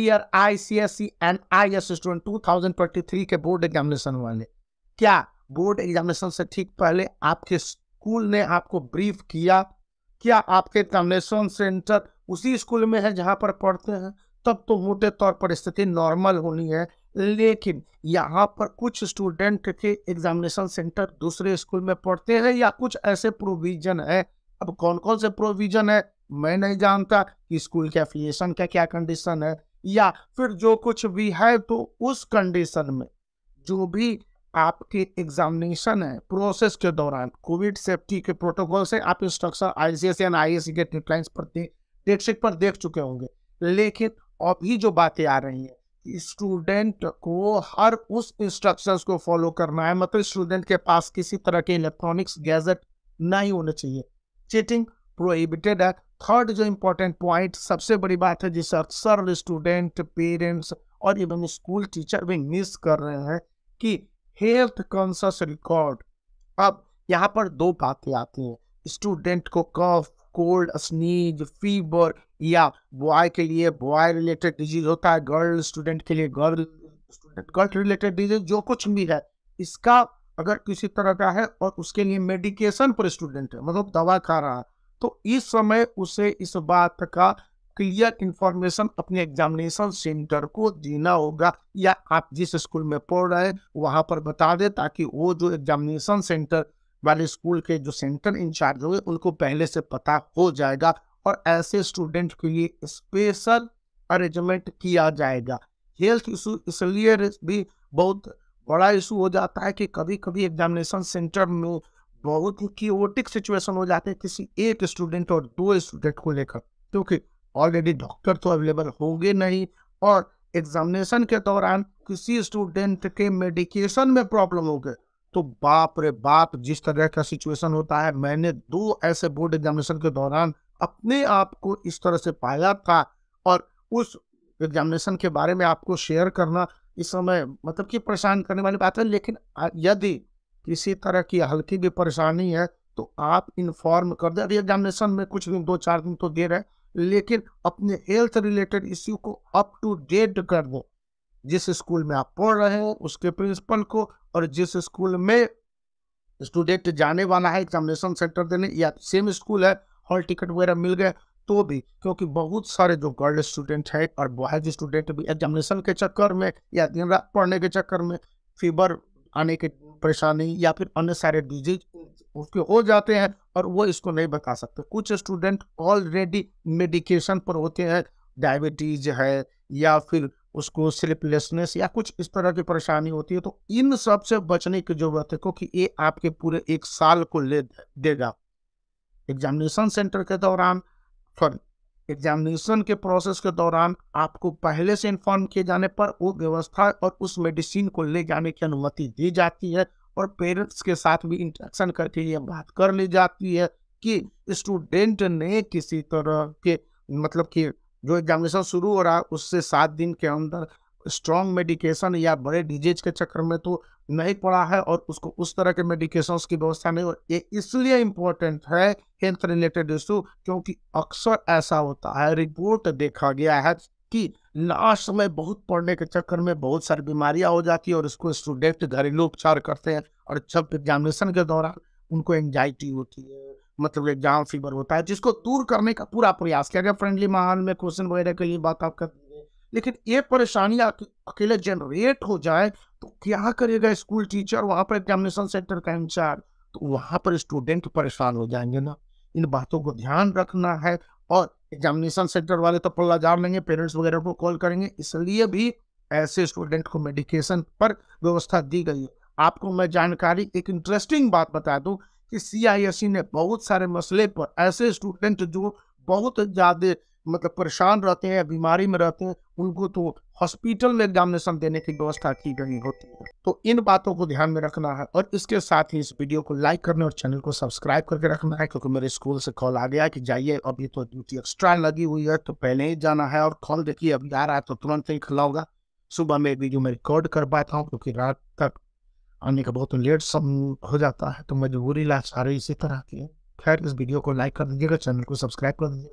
year I C S C and I S student two thousand twenty three के board examination वाले क्या board examination से ठीक पहले आपके स्कूल ने आपको ब्रीफ किया क्या आपके एग्जामिनेशन सेंटर उसी स्कूल में है जहां पर पढ़ते हैं तब तो मोटे तौर पर स्थिति नॉर्मल होनी है लेकिन यहाँ पर कुछ स्टूडेंट के एग्जामिनेशन सेंटर दूसरे स्कूल में पढ़ते हैं या कुछ ऐसे प्रोविजन है अब कौन कौन से प्रोविजन है मैं नहीं जानता कि स्कूल के एफिलिएशन का क्या कंडीशन है या फिर जो कुछ भी है तो उस कंडीशन में जो भी आपके एग्जामिनेशन है प्रोसेस के दौरान कोविड सेफ्टी के प्रोटोकॉल से आप इंस्ट्रक्शन आई के हेडलाइंस पर डेट पर देख चुके होंगे लेकिन अभी जो बातें आ रही हैं स्टूडेंट को हर उस इंस्ट्रक्शंस को फॉलो करना है मतलब स्टूडेंट के पास किसी तरह के इलेक्ट्रॉनिक्स गैजेट नहीं होने चाहिए चीटिंग प्रोहिबिटेड है थर्ड जो इम्पोर्टेंट पॉइंट सबसे बड़ी बात है जिसे अक्सर स्टूडेंट पेरेंट्स और इवन स्कूल टीचर भी मिस कर रहे हैं कि हेल्थ कॉन्शस रिकॉर्ड अब यहाँ पर दो बातें आती हैं स्टूडेंट को कफ कोल्ड स्नीज फीवर या बॉय के लिए बॉय रिलेटेड डिजीज होता है गर्ल स्टूडेंट के लिए girl student girl related disease जो कुछ भी है इसका अगर किसी तरह का है और उसके लिए मेडिकेशन पर स्टूडेंट है मतलब दवा खा रहा है तो इस समय उसे इस बात का क्लियर इंफॉर्मेशन अपने एग्जामिनेशन सेंटर को देना होगा या आप जिस स्कूल में पढ़ रहे हैं वहाँ पर बता दें ताकि वो जो एग्जामिनेशन सेंटर वाले स्कूल के जो सेंटर इंचार्ज होंगे उनको पहले से पता हो जाएगा और ऐसे स्टूडेंट के लिए स्पेशल अरेंजमेंट किया जाएगा हेल्थ इशू इसलिए भी बहुत बड़ा इशू हो जाता है कि कभी कभी एग्जामिनेशन सेंटर में बहुत ही क्योटिक सिचुएशन हो जाते हैं किसी एक स्टूडेंट और दो स्टूडेंट को लेकर क्योंकि ऑलरेडी डॉक्टर तो अवेलेबल होंगे नहीं और एग्जामिनेशन के दौरान किसी स्टूडेंट के मेडिकेशन में प्रॉब्लम हो गए तो बाप रे बाप जिस तरह का सिचुएशन होता है मैंने दो ऐसे बोर्ड एग्जामिनेशन के दौरान अपने आप को इस तरह से पाया था और उस एग्जामिनेशन के बारे में आपको शेयर करना इस समय मतलब कि परेशान करने वाली बात है लेकिन यदि किसी तरह की हल्की भी परेशानी है तो आप इन्फॉर्म कर दें एग्जामिनेशन में कुछ दिन दो चार दिन तो रहे हैं लेकिन अपने हेल्थ रिलेटेड इश्यू को अप टू डेट कर दो जिस स्कूल में आप पढ़ रहे हो उसके प्रिंसिपल को और जिस स्कूल में स्टूडेंट जाने वाला है एग्जामिनेशन सेंटर देने या सेम स्कूल है हॉल टिकट वगैरह मिल गए तो भी क्योंकि बहुत सारे जो गर्ल स्टूडेंट है और बॉयज स्टूडेंट भी एग्जामिनेशन के चक्कर में या दिन रात पढ़ने के चक्कर में फीवर आने की परेशानी या फिर अन्य सारे डिजीज उसके हो जाते हैं और वो इसको नहीं बता सकते कुछ स्टूडेंट ऑलरेडी मेडिकेशन पर होते हैं डायबिटीज है या फिर उसको स्लिपलेसनेस या कुछ इस तरह की परेशानी होती है तो इन सब से बचने की जरूरत है क्योंकि ये आपके पूरे एक साल को ले देगा एग्जामिनेशन सेंटर के दौरान सॉरी एग्जामिनेशन के प्रोसेस के दौरान आपको पहले से इन्फॉर्म किए जाने पर वो व्यवस्था और उस मेडिसिन को ले जाने की अनुमति दी जाती है और पेरेंट्स के साथ भी इंटरेक्शन करके ये बात कर ली जाती है कि स्टूडेंट ने किसी तरह के मतलब कि जो एग्जामिनेशन शुरू हो रहा है उससे सात दिन के अंदर स्ट्रॉन्ग मेडिकेशन या बड़े डिजीज के चक्कर में तो नहीं पड़ा है और उसको उस तरह के मेडिकेशन की व्यवस्था नहीं हो ये इसलिए इम्पोर्टेंट है हेल्थ रिलेटेड इशू क्योंकि अक्सर ऐसा होता है रिपोर्ट देखा गया है कि लास्ट में बहुत पढ़ने के चक्कर में बहुत सारी बीमारियां हो जाती है और उसको स्टूडेंट घरेलू उपचार करते हैं और जब एग्जामिनेशन के दौरान उनको एंगजाइटी होती है मतलब एग्जाम फीवर होता है जिसको दूर करने का पूरा प्रयास किया गया फ्रेंडली माहौल में क्वेश्चन वगैरह के लिए बात आप करते लेकिन ये परेशानी अकेले जनरेट हो जाए तो क्या करेगा स्कूल टीचर वहाँ पर एग्जामिनेशन सेंटर का इंचार्ज तो वहाँ पर स्टूडेंट परेशान हो जाएंगे ना इन बातों को ध्यान रखना है और एग्जामिनेशन सेंटर वाले तो पल्ला जान लेंगे पेरेंट्स वगैरह को कॉल करेंगे इसलिए भी ऐसे स्टूडेंट को मेडिकेशन पर व्यवस्था दी गई है आपको मैं जानकारी एक इंटरेस्टिंग बात बता दूं कि सीआईएससी e ने बहुत सारे मसले पर ऐसे स्टूडेंट जो बहुत ज़्यादा मतलब परेशान रहते हैं बीमारी में रहते हैं उनको तो हॉस्पिटल में एग्जामिनेशन देने की व्यवस्था की गई होती है तो इन बातों को ध्यान में रखना है और इसके साथ ही इस वीडियो को लाइक करना और चैनल को सब्सक्राइब करके रखना है क्योंकि मेरे स्कूल से कॉल आ गया कि जाइए अभी तो ड्यूटी एक्स्ट्रा लगी हुई है तो पहले ही जाना है और कॉल देखिए अभी आ रहा है तो तुरंत ही खिलाऊंगा सुबह में वीडियो में रिकॉर्ड कर पाता हूँ क्योंकि रात तक आने का बहुत लेट सब हो जाता है तो मजबूरी लाइफ सारे इसी तरह की खैर इस वीडियो को लाइक कर दीजिएगा चैनल को सब्सक्राइब कर दीजिएगा